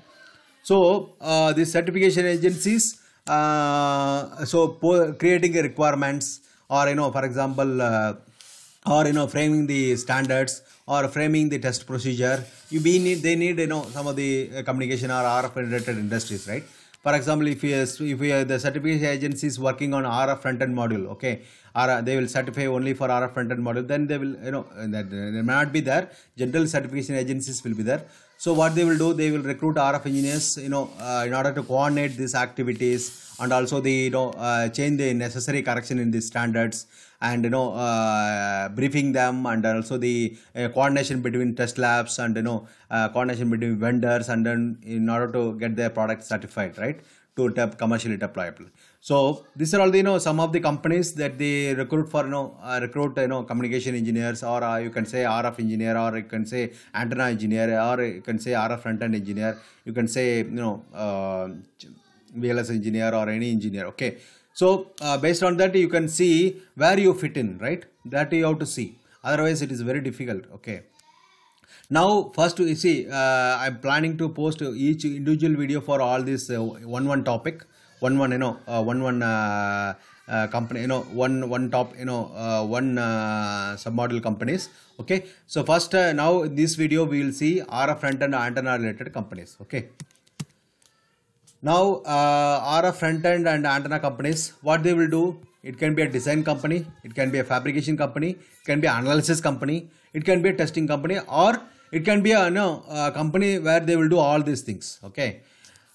so uh, the certification agencies uh, so creating requirements or you know for example uh, or you know framing the standards or framing the test procedure you be need they need you know some of the uh, communication or rf related industries right for example if we if we the certification agencies working on rf front end module okay or they will certify only for rf front end module then they will you know that uh, they may not be there general certification agencies will be there so what they will do they will recruit rf engineers you know uh, in order to coordinate these activities and also the you know uh, change the necessary correction in the standards and you know uh, briefing them and also the uh, coordination between test labs and you know uh, coordination between vendors and then in order to get their product certified right to tap commercially deployable so these are all the you know some of the companies that they recruit for you know uh, recruit you know communication engineers or uh, you can say rf engineer or you can say antenna engineer or you can say rf front end engineer you can say you know uh, vls engineer or any engineer okay so uh, based on that, you can see where you fit in, right? That you have to see. Otherwise, it is very difficult. Okay. Now, first you see, uh, I'm planning to post each individual video for all this uh, one one topic, one one you know, uh, one one uh, uh, company you know, one one top you know, one submodel companies. Okay. So first, now in this video we will see RF front and antenna related companies. Okay now uh, are a front end and antenna companies what they will do it can be a design company it can be a fabrication company it can be an analysis company it can be a testing company or it can be a, you know, a company where they will do all these things okay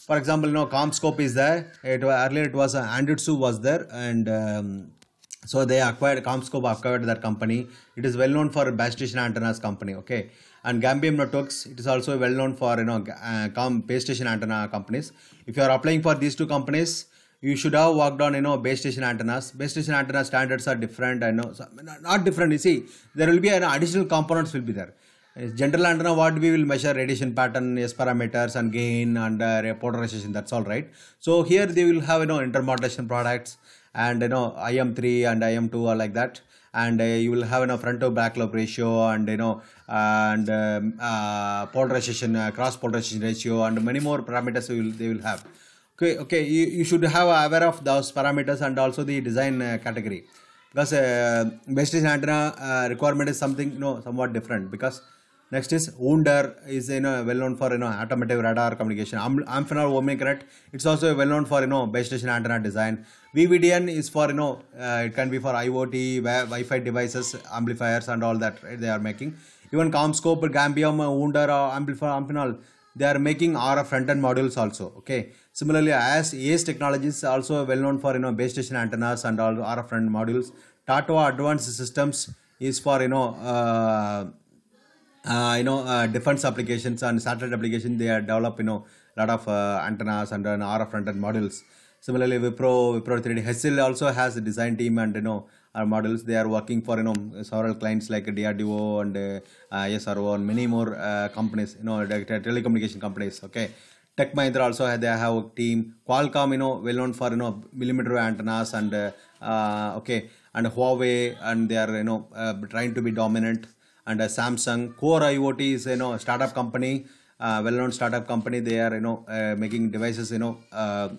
for example you know comscope is there it earlier it was uh, andritsu was there and um, so they acquired comscope acquired that company it is well known for base station antennas company okay and gambium networks it is also well known for you know uh, com base station antenna companies if you are applying for these two companies you should have worked on you know base station antennas base station antenna standards are different i know so, not different you see there will be an you know, additional components will be there general antenna what we will measure radiation pattern s parameters and gain and uh, polarization that's all right so here they will have you know intermodulation products and you know im3 and im2 are like that and uh, you will have a you know, front to back lobe ratio and you know and um, uh, polarization uh, cross polarization ratio and many more parameters will, they will have okay okay you, you should have uh, aware of those parameters and also the design uh, category because uh, base station antenna uh, requirement is something you know somewhat different because Next is Wunder is you know well known for you know automatic radar communication. Am Amphenol it's also well known for you know base station antenna design. VVDN is for you know uh, it can be for IoT, Wi-Fi devices, amplifiers and all that right, they are making. Even Comscope, Gambium, Wunder, uh, Amplifier, Amphenol they are making RF front-end modules also. Okay. Similarly, as AS Technologies also well known for you know base station antennas and all RF front modules. Tata Advanced Systems is for you know. Uh, uh, you know uh, defense applications and satellite application they develop you know a lot of uh, antennas and, an RF end models similarly Wipro Wipro 3D Hessel also has a design team and you know our uh, models they are working for you know several clients like DRDO and uh, SRO and many more uh, companies you know uh, telecommunication companies okay Tech Mahindra also they have a team Qualcomm you know well known for you know millimeter antennas and okay and Huawei and they are you know trying to be dominant and uh, Samsung. Core IoT is you know a startup company, uh, well-known startup company. They are you know uh, making devices you know uh,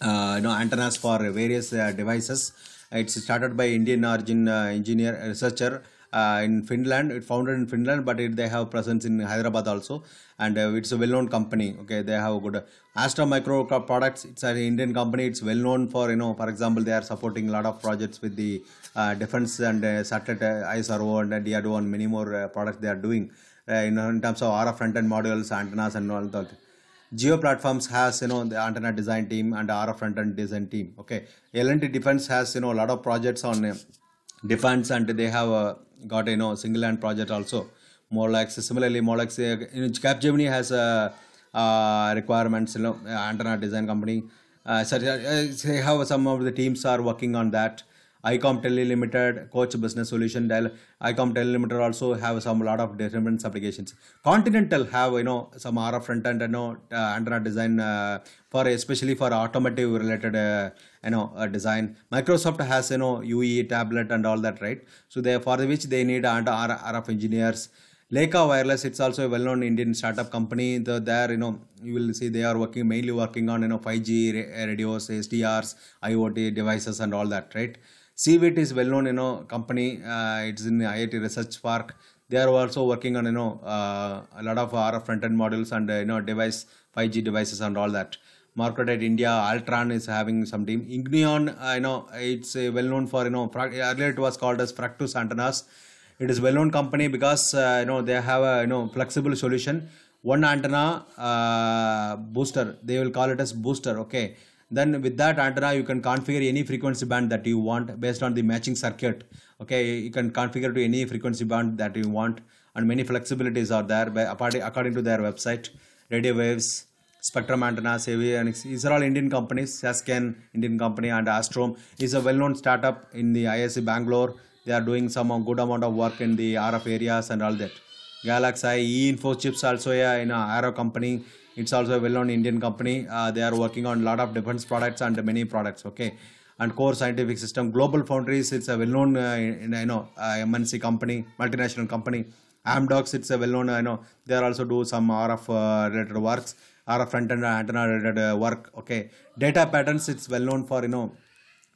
uh, you know antennas for various uh, devices. It's started by Indian origin engineer researcher uh, in Finland. It founded in Finland, but it, they have presence in Hyderabad also, and uh, it's a well-known company. Okay, they have a good uh, Astra Micro products. It's an Indian company. It's well known for you know, for example, they are supporting a lot of projects with the uh, defense and uh, satellite uh, ISRO and DRDO and many more products they are doing. you know, in terms of RF front-end modules, antennas, and all that. Geo Platforms has you know the antenna design team and RF front-end design team. Okay, LNT Defense has you know a lot of projects on defense and they have got you know single land project also more like similarly more like say you know, Capgemini has a uh, requirements you know antenna design company uh, so, uh, have uh, some of the teams are working on that ICOM Tele Limited, Coach Business Solution, ICOM Tele Limited also have some lot of different applications. Continental have you know some RF front end, you know uh, antenna design uh, for especially for automotive related uh, you know uh, design. Microsoft has you know UE tablet and all that right. So they for which they need RF engineers. Leica Wireless, it's also a well-known Indian startup company. The, there, you know, you will see they are working mainly working on you know 5G radios, SDRs, IoT devices, and all that, right? CVIT is well known, you know, company. Uh, it's in IIT Research Park. They are also working on, you know, uh, a lot of RF front-end models and, uh, you know, device, 5G devices and all that. Market at India, Altran is having some team. Ignion, uh, you know, it's uh, well known for, you know, earlier it was called as Fractus Antennas. It is well known company because, you know, they have a, you know, flexible solution. One antenna booster, they will call it as booster, okay then with that antenna you can configure any frequency band that you want based on the matching circuit okay you can configure to any frequency band that you want and many flexibilities are there by according to their website radio waves Spectrum Antennas, Avionics. These are all Indian companies. Sasken, Indian company, and Astrom is a well-known startup in the ISC Bangalore. They are doing some good amount of work in the RF areas and all that. Galaxy, E-Info Chips also yeah you know, Aero company. It's also a well-known Indian company. Uh, they are working on a lot of defense products and many products. Okay, and Core Scientific System, Global Foundries. It's a well-known, uh, you know, uh, MNC company, multinational company. Amdocs. It's a well-known. you know they are also do some RF uh, related works, RF front end antenna related uh, work. Okay, data patterns. It's well-known for you know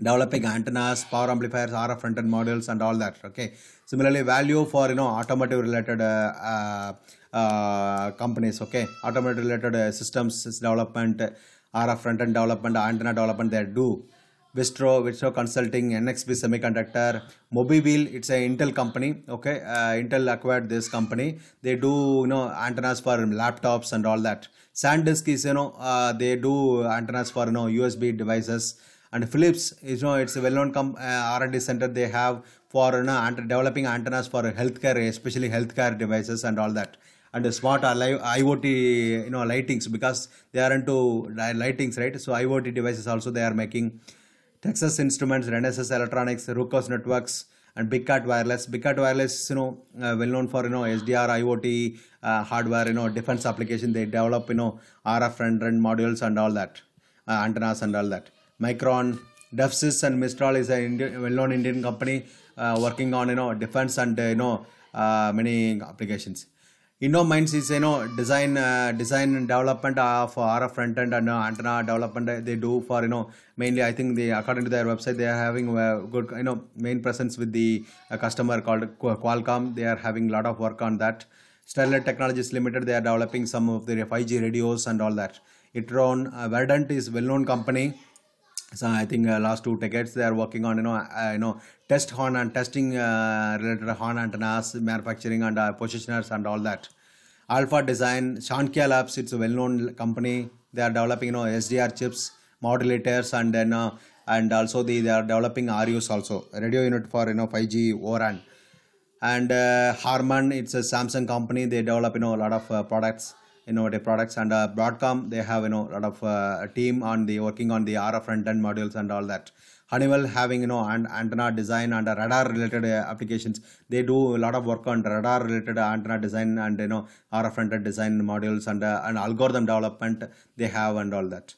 developing antennas, power amplifiers, RF front-end models and all that. Okay. Similarly, value for, you know, automotive related uh, uh, companies. Okay. Automotive related uh, systems development, RF front-end development, antenna development they do. Vistro, Vistro Consulting, NXP Semiconductor, Mobiville, it's an Intel company, okay, uh, Intel acquired this company, they do, you know, antennas for laptops and all that, SanDisk is, you know, uh, they do antennas for, you know, USB devices, and Philips you know it's a well-known uh, R&D center they have for you know, developing antennas for healthcare especially healthcare devices and all that and smart IoT you know lightings because they are into lightings right so IoT devices also they are making Texas Instruments Renesas Electronics Rukos Networks and Big Cat Wireless. Big Cat Wireless, you know, uh, well known for you know SDR, IoT, uh, hardware, you know, defense application. They develop you know RF and modules and all that, uh, antennas and all that. Micron, Defsys and Mistral is a well-known Indian company uh, working on you know defense and uh, you know uh, many applications. InnoMinds is you know design uh, design and development of RF front end and uh, antenna development they do for you know mainly I think they according to their website they are having a uh, good you know main presence with the uh, customer called Qualcomm they are having a lot of work on that Stellar Technologies Limited they are developing some of their 5G radios and all that Itron uh, Verdant is well known company so I think uh, last two decades they are working on you know uh, you know test horn and testing uh, related horn antennas manufacturing and uh, positioners and all that. Alpha Design, Shankia Labs, it's a well-known company. They are developing you know SDR chips, modulators, and then uh, and also they, they are developing RUs also radio unit for you know 5G ORAN. And uh, Harman, it's a Samsung company. They develop you know a lot of uh, products you know the products and uh, Broadcom they have you know a lot of uh, team on the working on the RF front end modules and all that. Honeywell having you know and antenna design and radar related uh, applications they do a lot of work on radar related antenna design and you know RF front end design modules and uh, and algorithm development they have and all that.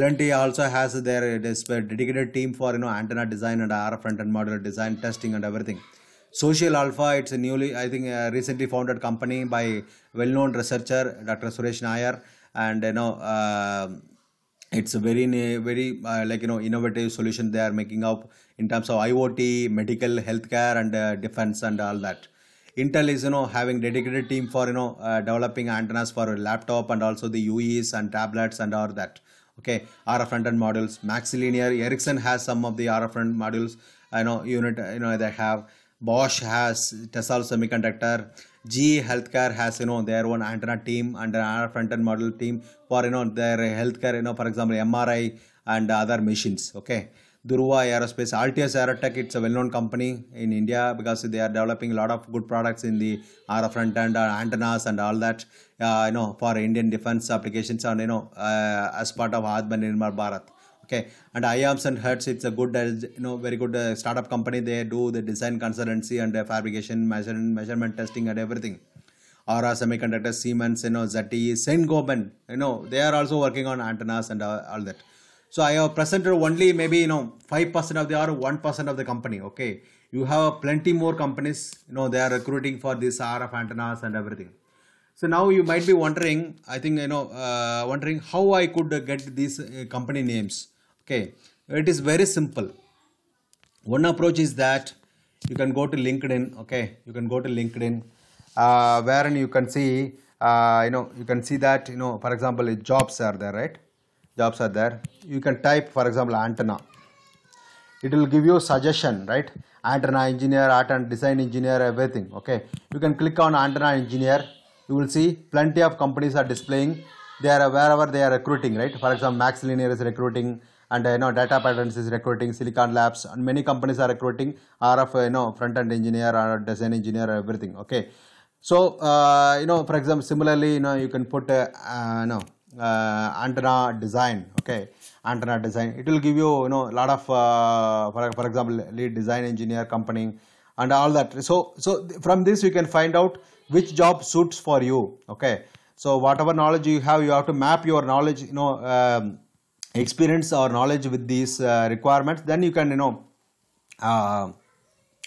LNT also has their, their uh, dedicated team for you know antenna design and RF front end module design testing and everything. Social Alpha, it's a newly, I think, uh, recently founded company by well-known researcher Dr. Suresh Nayar, and you know, uh, it's a very, very uh, like you know, innovative solution they are making up in terms of IoT, medical, healthcare, and uh, defense, and all that. Intel is you know having dedicated team for you know uh, developing antennas for laptop and also the UEs and tablets and all that. Okay, RF front-end modules, MaxiLinear, Ericsson has some of the RF front end modules. I know unit you know they have Bosch has Tesla Semiconductor. G Healthcare has you know their own antenna team and another front end model team for you know their healthcare you know for example MRI and other machines. Okay. Durva Aerospace, Altius Aerotech, it's a well-known company in India because they are developing a lot of good products in the our front end uh, antennas and all that, uh, you know, for Indian defense applications and, you know, uh, as part of Atmanirbhar Bharat okay and iams and hertz it's a good uh, you know very good uh, startup company they do the design consultancy and uh, fabrication measurement measurement testing and everything Aura Semiconductor, Siemens, you know, Saint Sengoben, you know, they are also working on antennas and uh, all that. So I have presented only maybe, you know, 5% of the or 1% of the company, okay. You have plenty more companies, you know, they are recruiting for this RF antennas and everything. So now you might be wondering, I think, you know, uh, wondering how I could uh, get these uh, company names okay it is very simple one approach is that you can go to linkedin okay you can go to linkedin uh, wherein you can see uh, you know you can see that you know for example jobs are there right jobs are there you can type for example antenna it will give you suggestion right antenna engineer art and design engineer everything okay you can click on antenna engineer you will see plenty of companies are displaying they are wherever they are recruiting right for example max linear is recruiting and you know data patterns is recruiting silicon labs and many companies are recruiting rf you know front end engineer or design engineer everything okay so uh, you know for example similarly you know you can put uh, you uh, no uh, antenna design okay antenna design it will give you you know a lot of uh, for, for example lead design engineer company and all that so so from this you can find out which job suits for you okay so whatever knowledge you have you have to map your knowledge you know um, experience or knowledge with these uh, requirements then you can you know uh,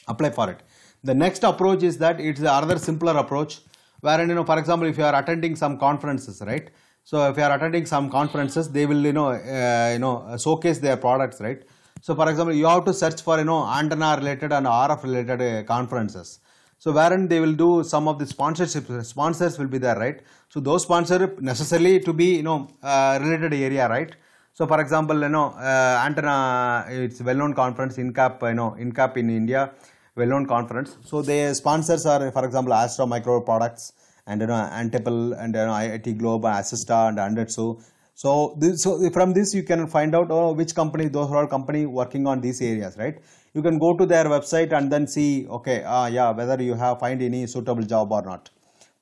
apply for it the next approach is that it's another simpler approach wherein you know for example if you are attending some conferences right so if you are attending some conferences they will you know uh, you know showcase their products right so for example you have to search for you know antenna related and rf related uh, conferences so wherein they will do some of the sponsorship sponsors will be there right so those sponsor necessarily to be you know uh, related area right so for example, you know, uh, antenna, it's well-known conference, INCAP, you know, INCAP in India, well-known conference. So their sponsors are, for example, Astro Micro Products and, you know, Antepel and, you know, IIT Globe, Assista and Anderso. So, this, so from this you can find out oh, which company, those are company working on these areas, right? You can go to their website and then see, okay, uh, yeah, whether you have find any suitable job or not.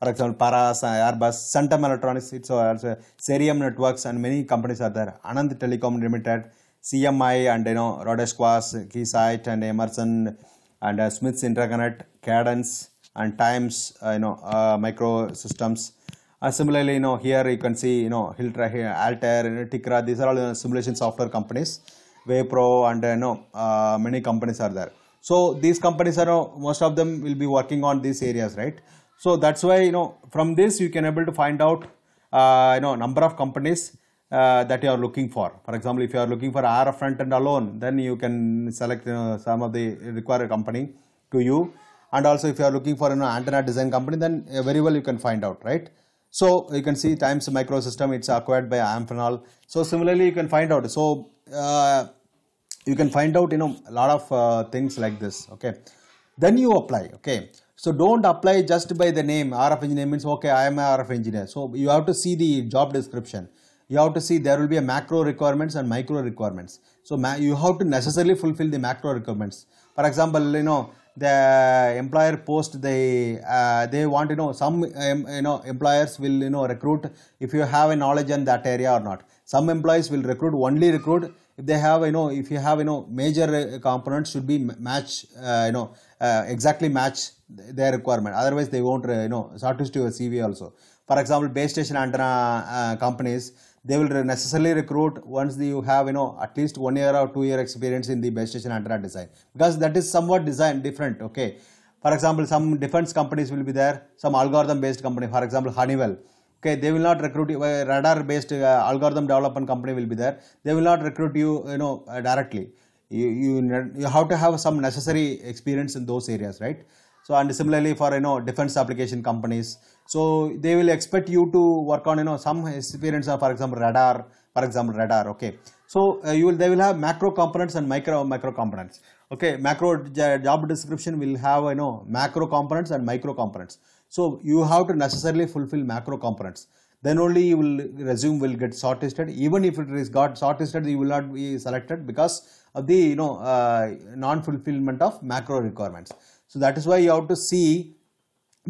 For example, Paras, uh, Airbus, Centum Electronics, it's also Serium Networks, and many companies are there. Anand Telecom Limited, CMI, and you know, Rodesquas, Keysight, and Emerson, and uh, Smith's Interconnect, Cadence, and Times, uh, you know, uh, Microsystems. Uh, similarly, you know, here you can see, you know, Hiltra, Altair, Tikra, these are all simulation software companies, Waypro, and, uh, you know, uh, many companies are there. So, these companies are, most of them will be working on these areas, right? So that's why, you know, from this you can able to find out, uh, you know, number of companies uh, that you are looking for. For example, if you are looking for our front end alone, then you can select you know, some of the required company to you. And also if you are looking for an you know, antenna design company, then uh, very well you can find out, right? So you can see Times Microsystem, it's acquired by Amphenol. So similarly, you can find out. So uh, you can find out, you know, a lot of uh, things like this. Okay. Then you apply. Okay. So don't apply just by the name. RF engineer means, okay, I am a RF engineer. So you have to see the job description. You have to see there will be a macro requirements and micro requirements. So you have to necessarily fulfill the macro requirements. For example, you know, the employer post they uh, they want you know some um, you know employers will you know recruit if you have a knowledge in that area or not some employees will recruit only recruit if they have you know if you have you know major uh, components should be match uh, you know uh, exactly match their requirement otherwise they won't uh, you know shortlist your cv also for example base station antenna uh, companies they will necessarily recruit once you have you know at least one year or two year experience in the base station antenna design because that is somewhat design different okay for example some defense companies will be there some algorithm based company for example honeywell okay they will not recruit you uh, radar based uh, algorithm development company will be there they will not recruit you you know uh, directly you, you you have to have some necessary experience in those areas right so and similarly for you know defense application companies so they will expect you to work on you know some experience of for example radar for example radar okay so uh, you will they will have macro components and micro micro components okay macro job description will have you know macro components and micro components so you have to necessarily fulfill macro components then only you will resume will get shortlisted even if it is got shortlisted you will not be selected because of the you know uh, non fulfillment of macro requirements so that is why you have to see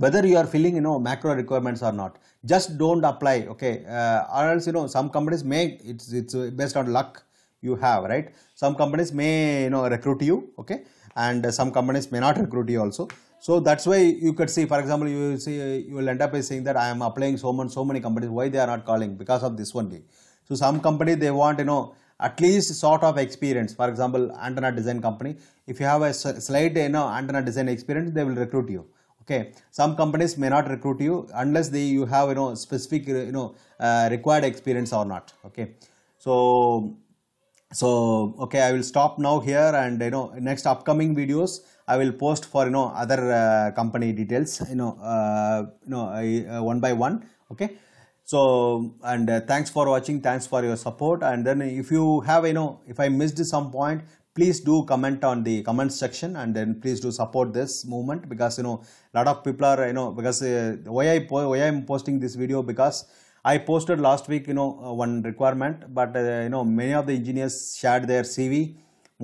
whether you are filling you know macro requirements or not just don't apply okay uh, or else you know some companies may it's it's based on luck you have right some companies may you know recruit you okay and uh, some companies may not recruit you also so that's why you could see for example you see you will end up by saying that i am applying so much so many companies why they are not calling because of this only so some company they want you know at least sort of experience for example antenna design company if you have a slight you know antenna design experience they will recruit you okay some companies may not recruit you unless they you have you know specific you know uh, required experience or not okay so so okay i will stop now here and you know next upcoming videos i will post for you know other uh, company details you know uh, you know uh, one by one okay so and uh, thanks for watching thanks for your support and then if you have you know if i missed some point please do comment on the comment section and then please do support this movement because you know a lot of people are you know because uh, why i why i'm posting this video because i posted last week you know uh, one requirement but uh, you know many of the engineers shared their cv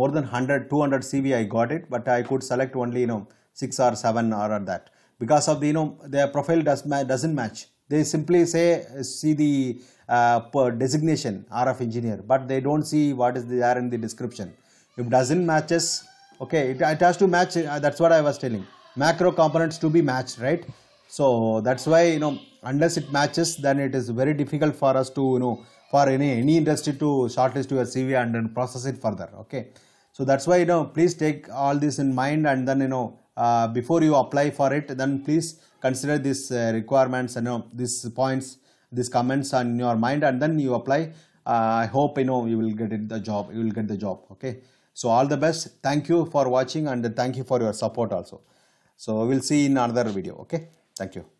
more than 100 200 cv i got it but i could select only you know 6 or 7 or that because of the you know their profile does ma doesn't match they simply say uh, see the uh, designation RF engineer but they don't see what is there in the description if doesn't matches okay it, it has to match uh, that's what I was telling macro components to be matched right so that's why you know unless it matches then it is very difficult for us to you know for any any industry to shortlist your CV and then process it further okay so that's why you know please take all this in mind and then you know uh, before you apply for it then please consider these uh, requirements and you know, these points these comments on your mind and then you apply uh, i hope you know you will get it, the job you will get the job okay so all the best thank you for watching and thank you for your support also so we'll see in another video okay thank you